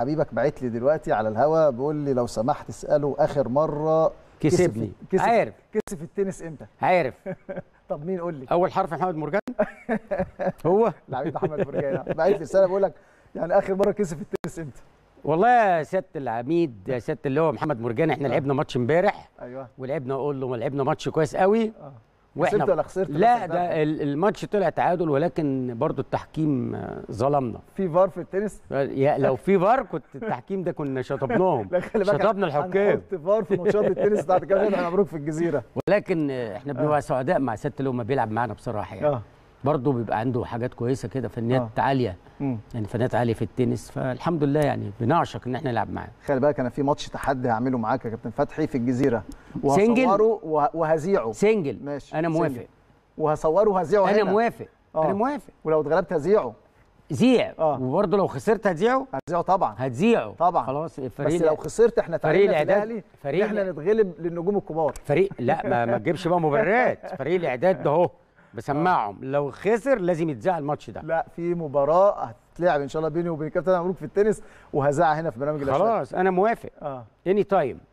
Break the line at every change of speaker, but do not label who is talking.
حبيبك بعت لي دلوقتي على الهوا بيقول لي لو سمحت اساله اخر مره كسبني كسب عارف كسب التنس امتى عارف طب مين قول لي اول حرف محمد مرجان هو لعيب محمد مرجان بعت لي رساله بقول لك يعني اخر مره كسب التنس امتى والله يا سياده العميد يا سياده اللي هو محمد مرجان احنا آه. لعبنا ماتش امبارح ايوه ولعبنا اقول له لعبنا ماتش كويس قوي آه. واحنا ولا خسرت لا ده الماتش طلع تعادل ولكن برضو التحكيم آه، ظلمنا في فار في التنس يا لو في فار كنت التحكيم ده كنا شطبناهم شطبنا الحكام كنت فار في ماتشات التنس بتاعت احنا مبروك في الجزيره ولكن آه، احنا آه. بنبقى سعداء مع ست اللي هو بيلعب معانا بصراحه يعني برضه بيبقى عنده حاجات كويسه كده فنيات آه. عاليه مم. يعني فنيات عاليه في التنس فالحمد لله يعني بنعشق ان احنا نلعب معاه خلي بالك انا في ماتش تحدي هعمله معاك يا كابتن فتحي في الجزيره وهصوره وهذيعه سنجل ماشي انا موافق وهصوره وهذيعه انا موافق آه. انا موافق ولو اتغلبت هذيعه زيع آه. وبرضه لو خسرت هذيعه هذيعه طبعا هتذيعه طبعا خلاص الفريق بس لو خسرت احنا فريق الاعداد فريق احنا نتغلب للنجوم الكبار فريق لا ما, ما تجيبش بقى مبررات فريق الاعداد ده اهو بسمعهم آه. لو خسر لازم يتذاع الماتش ده لا في مباراه هتتلعب ان شاء الله بيني وبين الكابتن مبروك في التنس وهذاعها هنا في برنامج الاشواق خلاص انا موافق اني آه. تايم